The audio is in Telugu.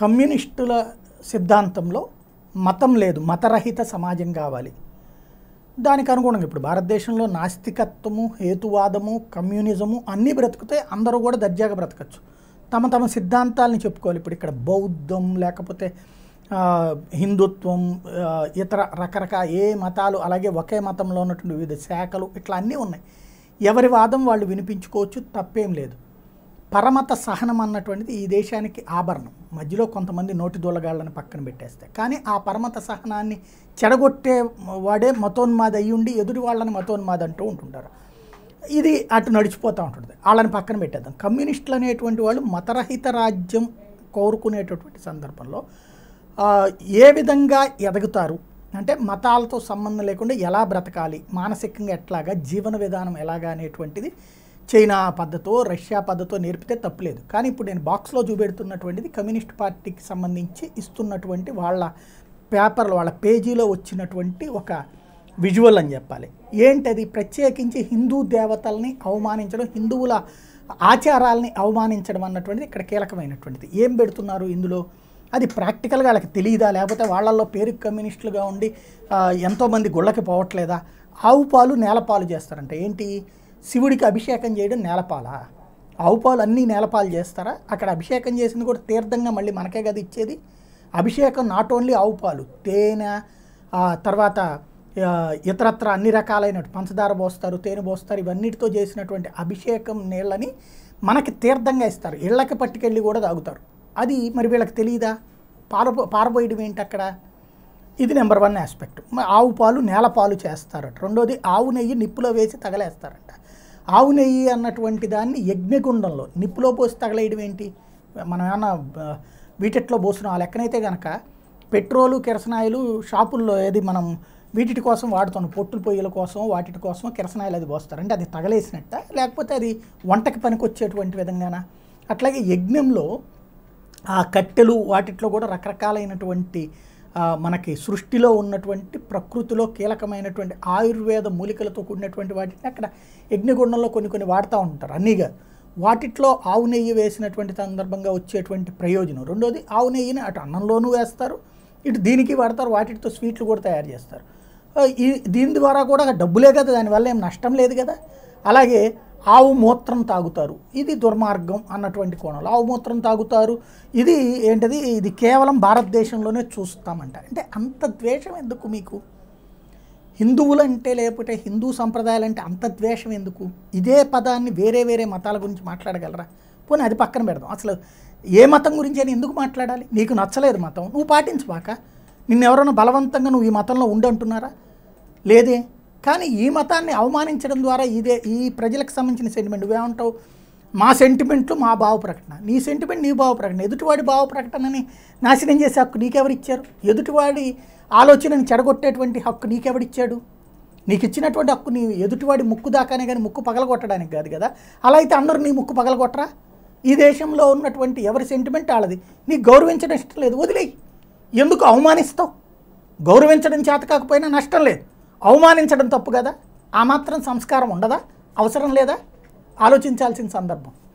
కమ్యూనిస్టుల సిద్ధాంతంలో మతం లేదు మతరహిత సమాజం కావాలి దానికి అనుగుణంగా ఇప్పుడు భారతదేశంలో నాస్తికత్వము హేతువాదము కమ్యూనిజము అన్నీ బ్రతికితే అందరూ కూడా దర్జాగా బ్రతకచ్చు తమ తమ సిద్ధాంతాలని చెప్పుకోవాలి ఇప్పుడు ఇక్కడ బౌద్ధం లేకపోతే హిందుత్వం ఇతర రకరకాల ఏ మతాలు అలాగే ఒకే మతంలో ఉన్నటువంటి వివిధ శాఖలు ఇట్లా అన్నీ ఉన్నాయి ఎవరి వాదం వాళ్ళు వినిపించుకోవచ్చు తప్పేం లేదు పరమత సహనం అన్నటువంటిది ఈ దేశానికి ఆభరణం మధ్యలో కొంతమంది నోటి దూలగాళ్ళని పక్కన పెట్టేస్తే కానీ ఆ పరమత సహనాన్ని చెడగొట్టే వాడే మతోన్మాద అయ్యి ఉండి ఎదుటి వాళ్ళని మతోన్మాద అంటూ ఉంటుంటారు ఇది అటు నడిచిపోతూ ఉంటుంది వాళ్ళని పక్కన పెట్టేద్దాం కమ్యూనిస్టులు అనేటువంటి వాళ్ళు మతరహిత రాజ్యం కోరుకునేటటువంటి సందర్భంలో ఏ విధంగా ఎదుగుతారు అంటే మతాలతో సంబంధం లేకుండా ఎలా బ్రతకాలి మానసికంగా ఎట్లాగా జీవన విధానం ఎలాగా అనేటువంటిది చైనా పద్ధతో రష్యా పద్ధతో నేర్పితే తప్పులేదు కానీ ఇప్పుడు నేను బాక్స్లో చూపెడుతున్నటువంటిది కమ్యూనిస్ట్ పార్టీకి సంబంధించి ఇస్తున్నటువంటి వాళ్ళ పేపర్లు వాళ్ళ పేజీలో వచ్చినటువంటి ఒక విజువల్ అని చెప్పాలి ఏంటది ప్రత్యేకించి హిందూ దేవతల్ని అవమానించడం హిందువుల ఆచారాలని అవమానించడం అన్నటువంటిది ఇక్కడ కీలకమైనటువంటిది ఏం పెడుతున్నారు ఇందులో అది ప్రాక్టికల్గా వాళ్ళకి తెలియదా లేకపోతే వాళ్ళల్లో పేరు కమ్యూనిస్టులుగా ఉండి ఎంతోమంది గుళ్ళకి పోవట్లేదా ఆవు పాలు నేలపాలు చేస్తారంట ఏంటి శివుడికి అభిషేకం చేయడం నేలపాల ఆవుపాలు అన్నీ నేలపాలు చేస్తారా అక్కడ అభిషేకం చేసింది కూడా తీర్థంగా మళ్ళీ మనకే కదా ఇచ్చేది అభిషేకం నాట్ ఓన్లీ ఆవుపాలు తేనె తర్వాత ఇతరత్ర అన్ని రకాలైన పంచదార పోస్తారు తేనె పోస్తారు ఇవన్నిటితో చేసినటువంటి అభిషేకం నీళ్ళని మనకి తీర్థంగా ఇస్తారు ఇళ్ళకి పట్టుకెళ్ళి కూడా తాగుతారు అది మరి వీళ్ళకి తెలియదా పారబో పారబోయడం ఏంటి అక్కడ ఇది నెంబర్ వన్ ఆస్పెక్ట్ ఆవు పాలు నేల పాలు చేస్తారట రెండోది ఆవు నెయ్యి నిప్పులో వేసి తగలేస్తారంట ఆవు నెయ్యి అన్నటువంటి దాన్ని యజ్ఞగుండంలో నిప్పులో పోసి తగలేయడం ఏంటి మనం ఏమన్నా వీటిట్లో పోస్తున్నాం ఆ లెక్కనైతే కనుక పెట్రోలు కిరసనాయిలు షాపుల్లో ఏది మనం వీటి కోసం వాడుతాం పొట్టు పొయ్యిల కోసం వాటి కోసం కిరసనాయిలు అది పోస్తారు అంటే అది తగలేసినట్ట లేకపోతే అది వంటకి పనికొచ్చేటువంటి విధంగాన అట్లాగే యజ్ఞంలో ఆ కట్టెలు వాటిట్లో కూడా రకరకాలైనటువంటి మనకి సృష్టిలో ఉన్నటువంటి ప్రకృతిలో కీలకమైనటువంటి ఆయుర్వేద మూలికలతో కూడినటువంటి వాటిని అక్కడ యజ్ఞగుండంలో కొన్ని కొన్ని వాడుతూ ఉంటారు అన్నీగా వాటిట్లో ఆవు నెయ్యి వేసినటువంటి సందర్భంగా వచ్చేటువంటి ప్రయోజనం రెండోది ఆవు నెయ్యిని అటు అన్నంలోనూ వేస్తారు ఇటు దీనికి వాడతారు వాటితో స్వీట్లు కూడా తయారు చేస్తారు ఈ దీని ద్వారా కూడా డబ్బులే కదా దానివల్ల ఏం నష్టం లేదు కదా అలాగే ఆవు మూత్రం తాగుతారు ఇది దుర్మార్గం అన్నటువంటి కోణంలో ఆవు మూత్రం తాగుతారు ఇది ఏంటది ఇది కేవలం భారతదేశంలోనే చూస్తామంట అంటే అంత ద్వేషం ఎందుకు మీకు హిందువులంటే లేకపోతే హిందూ సంప్రదాయాలంటే అంత ద్వేషం ఎందుకు ఇదే పదాన్ని వేరే వేరే మతాల గురించి మాట్లాడగలరా పోనీ అది పక్కన పెడదాం అసలు ఏ మతం గురించి అని ఎందుకు మాట్లాడాలి నీకు నచ్చలేదు మతం నువ్వు పాటించబాక నిన్ను ఎవరైనా బలవంతంగా నువ్వు ఈ మతంలో ఉండంటున్నారా లేదే కానీ ఈ మతాన్ని అవమానించడం ద్వారా ఇదే ఈ ప్రజలకు సంబంధించిన సెంటిమెంట్ నువ్వేమంటావు మా సెంటిమెంట్లు మా భావ ప్రకటన నీ సెంటిమెంట్ నీ భావ ప్రకటన ఎదుటివాడి భావ ప్రకటనని నాశనం చేసే హక్కు నీకెవరిచ్చారు ఎదుటివాడి ఆలోచనని చెడగొట్టేటువంటి హక్కు నీకెవరిచ్చాడు నీకు ఇచ్చినటువంటి హక్కు నీ ఎదుటివాడి ముక్కు దాకానే కానీ ముక్కు పగలగొట్టడానికి కాదు కదా అలా అయితే అందరూ నీ ముక్కు పగలగొట్టరా ఈ దేశంలో ఉన్నటువంటి ఎవరి సెంటిమెంట్ వాళ్ళది నీకు గౌరవించడం ఇష్టం లేదు వదిలేయి ఎందుకు అవమానిస్తావు గౌరవించడం చేత కాకపోయినా నష్టం లేదు అవమానించడం తప్పు కదా ఆ మాత్రం సంస్కారం ఉండదా అవసరం లేదా ఆలోచించాల్సిన సందర్భం